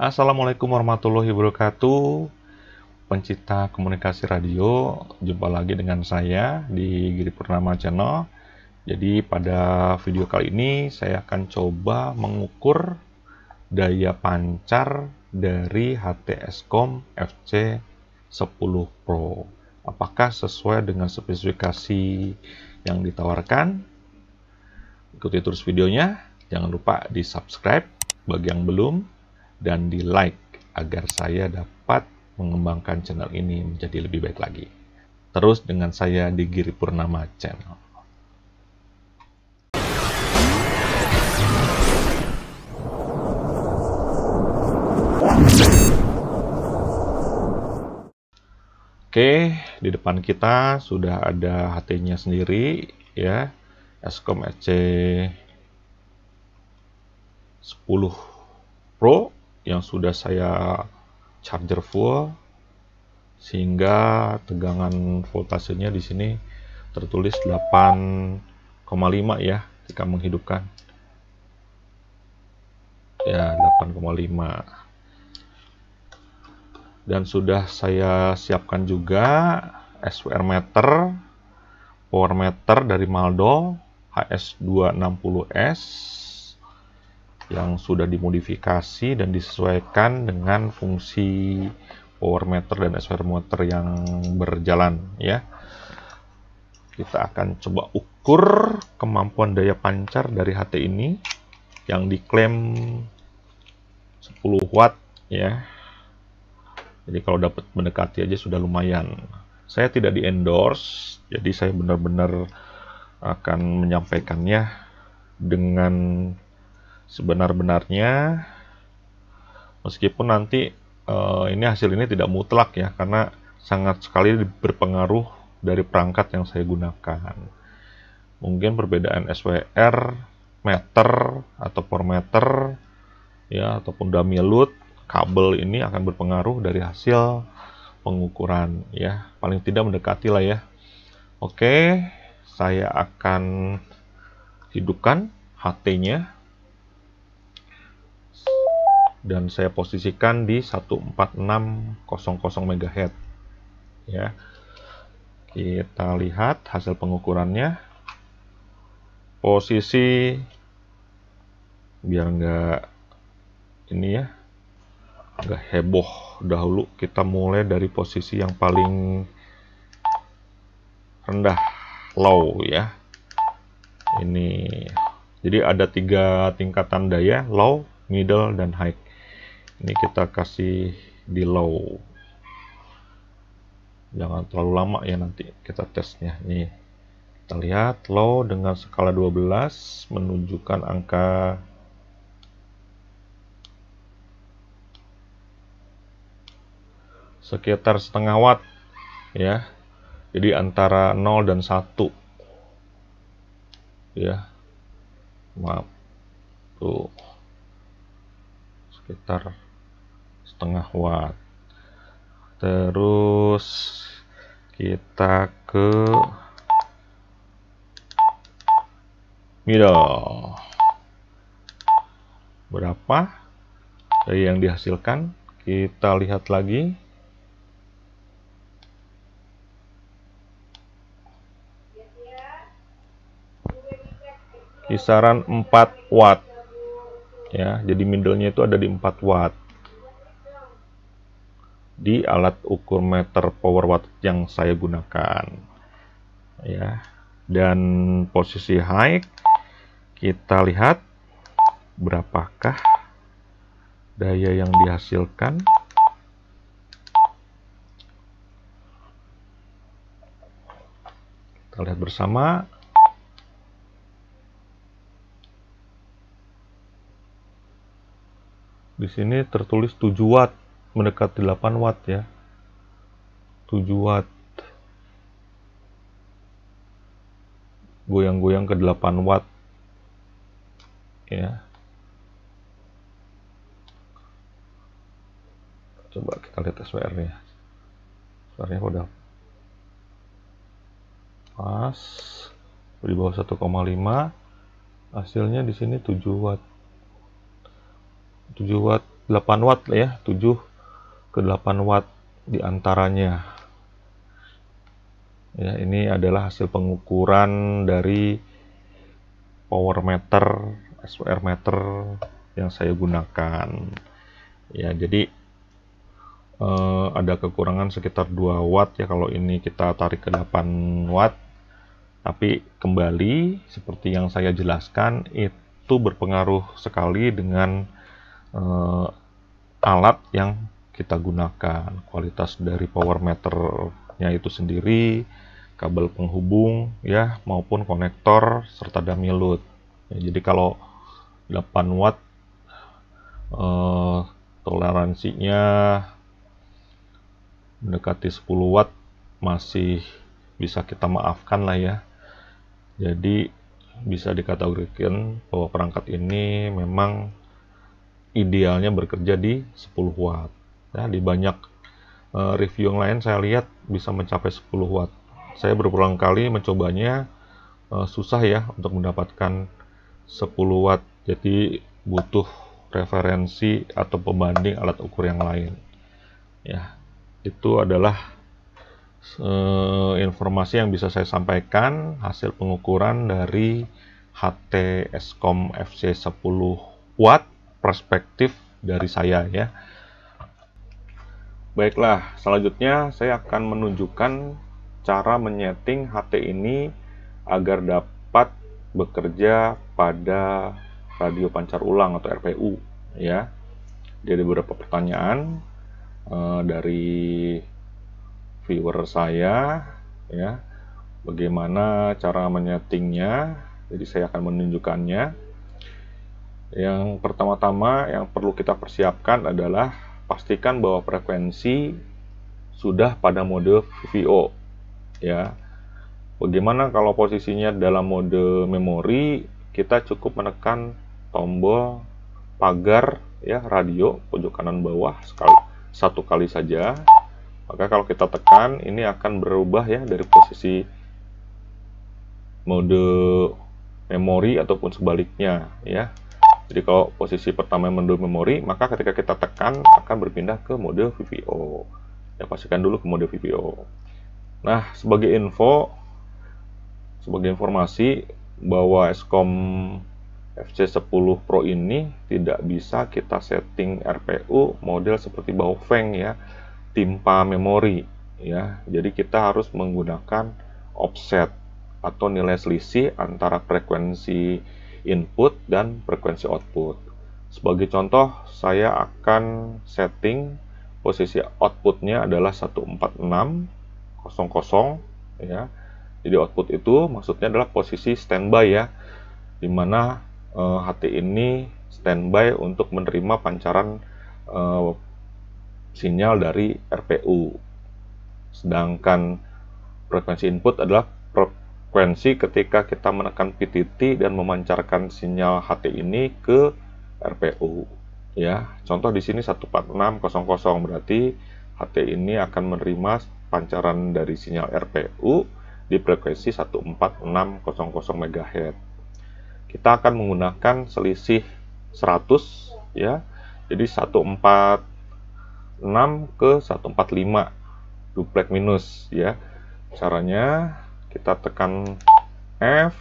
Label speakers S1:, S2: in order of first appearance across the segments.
S1: Assalamualaikum warahmatullahi wabarakatuh Pencipta komunikasi radio Jumpa lagi dengan saya di Giri Purnama Channel Jadi pada video kali ini Saya akan coba mengukur Daya pancar dari HTSCOM FC 10 Pro Apakah sesuai dengan spesifikasi yang ditawarkan? Ikuti terus videonya Jangan lupa di subscribe bagi yang belum dan di like agar saya dapat mengembangkan channel ini menjadi lebih baik lagi. Terus dengan saya di Giri Purnama Channel. Oke, di depan kita sudah ada HT-nya sendiri ya. Eskom EC 10 Pro yang sudah saya charger full sehingga tegangan voltasenya di sini tertulis 8,5 ya jika menghidupkan ya 8,5 dan sudah saya siapkan juga SWR meter power meter dari Maldo HS260S yang sudah dimodifikasi dan disesuaikan dengan fungsi power meter dan SPR meter yang berjalan ya kita akan coba ukur kemampuan daya pancar dari HT ini yang diklaim 10 watt ya jadi kalau dapat mendekati aja sudah lumayan saya tidak di endorse jadi saya benar-benar akan menyampaikannya dengan sebenar-benarnya meskipun nanti uh, ini hasil ini tidak mutlak ya karena sangat sekali berpengaruh dari perangkat yang saya gunakan mungkin perbedaan SWR meter atau per meter ya ataupun dummy load kabel ini akan berpengaruh dari hasil pengukuran ya paling tidak mendekati lah ya oke saya akan hidupkan HT nya dan saya posisikan di 14600 MHz ya kita lihat hasil pengukurannya posisi biar enggak ini ya enggak heboh dahulu kita mulai dari posisi yang paling rendah low ya ini jadi ada tiga tingkatan daya low middle dan high ini kita kasih di low jangan terlalu lama ya nanti kita tesnya nih kita lihat low dengan skala 12 menunjukkan angka sekitar setengah watt ya jadi antara 0 dan 1 ya maaf tuh sekitar setengah watt terus kita ke middle berapa dari yang dihasilkan kita lihat lagi kisaran 4 watt ya jadi middlenya itu ada di 4 watt di alat ukur meter power watt yang saya gunakan ya dan posisi high kita lihat berapakah daya yang dihasilkan kita lihat bersama di sini tertulis 7 watt mendekat 8 watt ya 7 watt goyang-goyang ke 8 watt ya coba kita lihat SWR nya SWR nya udah pas di bawah 1,5 hasilnya di sini 7 watt 7 watt 8 watt ya 7 ke 8 watt antaranya. ya ini adalah hasil pengukuran dari power meter SWR meter yang saya gunakan ya jadi eh, ada kekurangan sekitar 2 watt ya kalau ini kita tarik ke 8 watt tapi kembali seperti yang saya jelaskan itu berpengaruh sekali dengan eh, alat yang kita gunakan kualitas dari power meternya itu sendiri kabel penghubung ya maupun konektor serta dummy load ya, jadi kalau 8 watt eh, toleransinya mendekati 10 watt masih bisa kita maafkan lah ya jadi bisa dikategorikan bahwa perangkat ini memang idealnya bekerja di 10 watt ya di banyak uh, review yang lain saya lihat bisa mencapai 10 watt. Saya berulang kali mencobanya uh, susah ya untuk mendapatkan 10 watt. Jadi butuh referensi atau pembanding alat ukur yang lain. Ya, itu adalah uh, informasi yang bisa saya sampaikan hasil pengukuran dari HT SCOM FC 10 watt perspektif dari saya ya. Baiklah, selanjutnya saya akan menunjukkan cara menyeting HT ini agar dapat bekerja pada radio pancar ulang atau RPU ya. Jadi beberapa pertanyaan uh, dari viewer saya ya. Bagaimana cara menyetingnya? Jadi saya akan menunjukkannya. Yang pertama-tama yang perlu kita persiapkan adalah pastikan bahwa frekuensi sudah pada mode VO ya. Bagaimana kalau posisinya dalam mode memori, kita cukup menekan tombol pagar ya radio pojok kanan bawah sekali satu kali saja. Maka kalau kita tekan ini akan berubah ya dari posisi mode memori ataupun sebaliknya ya. Jadi kalau posisi pertama yang mendul memori, maka ketika kita tekan akan berpindah ke mode VPO. Ya, pastikan dulu ke mode VPO. Nah, sebagai info, sebagai informasi bahwa SCOM FC10 Pro ini tidak bisa kita setting RPU model seperti Baofeng ya, timpa memori ya. Jadi kita harus menggunakan offset atau nilai selisih antara frekuensi input dan frekuensi output. Sebagai contoh, saya akan setting posisi outputnya adalah 14600. ya. Jadi output itu maksudnya adalah posisi standby ya, dimana e, eh, HT ini standby untuk menerima pancaran e, sinyal dari RPU. Sedangkan frekuensi input adalah frekuensi ketika kita menekan PTT dan memancarkan sinyal HT ini ke RPU ya contoh di sini 14600 berarti HT ini akan menerima pancaran dari sinyal RPU di frekuensi 14600 MHz kita akan menggunakan selisih 100 ya jadi 146 ke 145 duplek minus ya caranya kita tekan F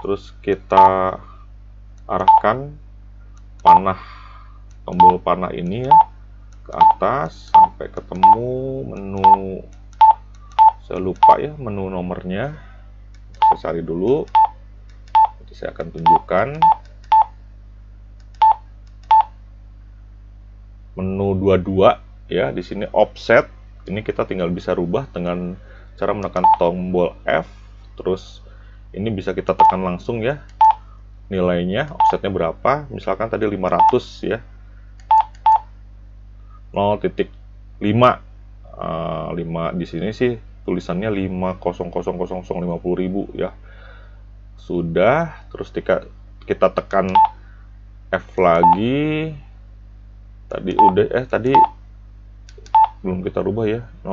S1: terus kita arahkan panah tombol panah ini ya ke atas sampai ketemu menu saya lupa ya menu nomornya saya cari dulu Jadi saya akan tunjukkan menu 22 ya di sini offset ini kita tinggal bisa rubah dengan cara menekan tombol F terus ini bisa kita tekan langsung ya nilainya offsetnya berapa misalkan tadi 500 ya 0.5 uh, 5 di sini sih tulisannya 500050000 ribu ya sudah terus tika, kita tekan F lagi tadi udah eh tadi belum kita rubah ya 0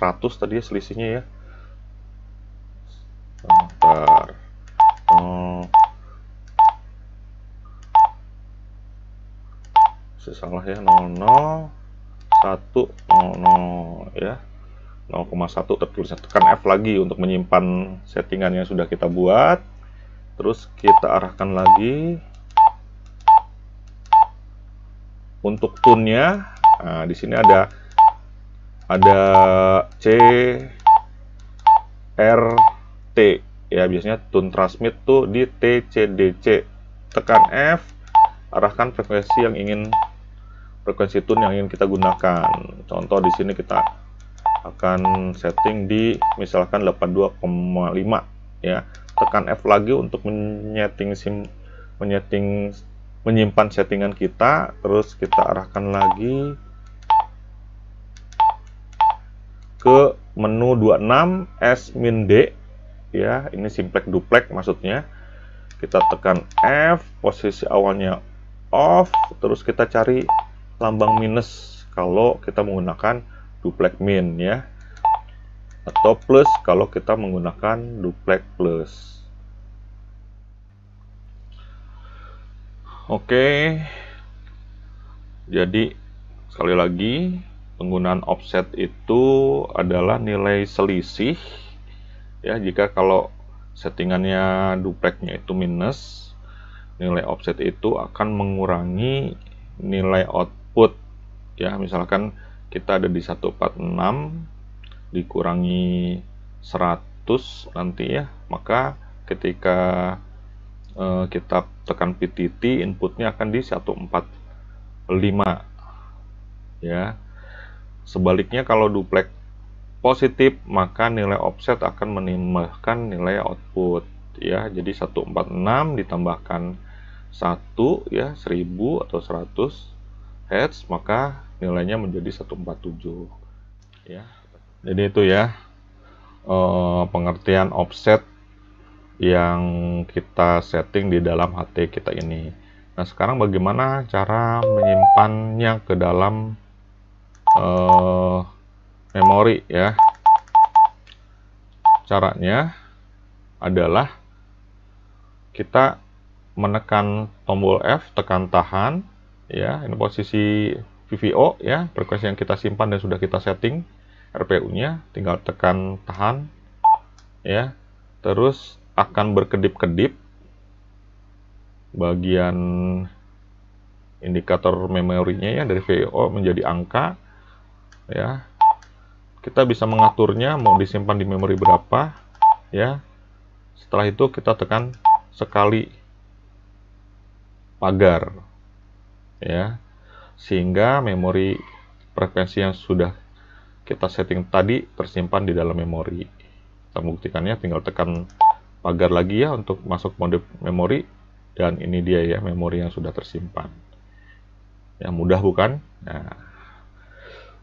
S1: 100 tadi ya selisihnya ya sebentar hmm. Eh, salah ya 00 1 ya 0,1 tertulisnya tekan F lagi untuk menyimpan settingan yang sudah kita buat terus kita arahkan lagi untuk nya nah, di sini ada ada C R T ya biasanya tune transmit tuh di T C D C tekan F arahkan frekuensi yang ingin frekuensi tune yang ingin kita gunakan contoh di sini kita akan setting di misalkan 82,5 ya tekan F lagi untuk menyeting sim menyeting menyimpan settingan kita terus kita arahkan lagi ke menu 26 S-D min ya ini simplek duplex maksudnya kita tekan F posisi awalnya off terus kita cari lambang minus kalau kita menggunakan duplex min ya atau plus kalau kita menggunakan duplex plus oke jadi sekali lagi Penggunaan offset itu adalah nilai selisih ya jika kalau settingannya dupleknya itu minus nilai offset itu akan mengurangi nilai output ya misalkan kita ada di 146 dikurangi 100 nanti ya maka ketika eh, kita tekan PTT inputnya akan di 145 ya Sebaliknya kalau duplex positif maka nilai offset akan menambahkan nilai output ya. Jadi 146 ditambahkan 1 ya 1000 atau 100 Hz maka nilainya menjadi 147 ya. Jadi itu ya e, pengertian offset yang kita setting di dalam HT kita ini. Nah, sekarang bagaimana cara menyimpannya ke dalam uh, memori ya. Caranya adalah kita menekan tombol F, tekan tahan ya, ini posisi VVO ya, frekuensi yang kita simpan dan sudah kita setting RPU-nya, tinggal tekan tahan ya. Terus akan berkedip-kedip bagian indikator memorinya ya dari VO menjadi angka ya kita bisa mengaturnya mau disimpan di memori berapa ya setelah itu kita tekan sekali pagar ya sehingga memori frekuensi yang sudah kita setting tadi tersimpan di dalam memori kita buktikannya tinggal tekan pagar lagi ya untuk masuk mode memori dan ini dia ya memori yang sudah tersimpan yang mudah bukan nah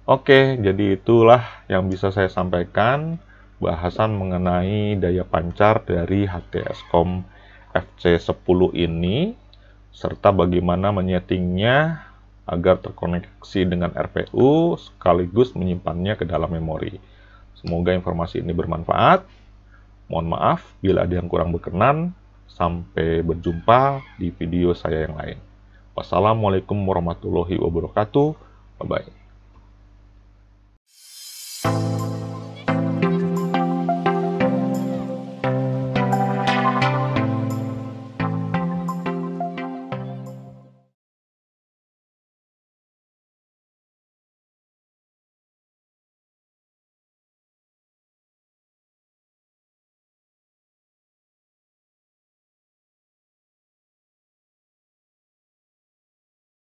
S1: Oke, jadi itulah yang bisa saya sampaikan bahasan mengenai daya pancar dari HTSCOM FC10 ini serta bagaimana menyetingnya agar terkoneksi dengan RPU sekaligus menyimpannya ke dalam memori. Semoga informasi ini bermanfaat. Mohon maaf bila ada yang kurang berkenan. Sampai berjumpa di video saya yang lain. Wassalamualaikum warahmatullahi wabarakatuh. Bye-bye.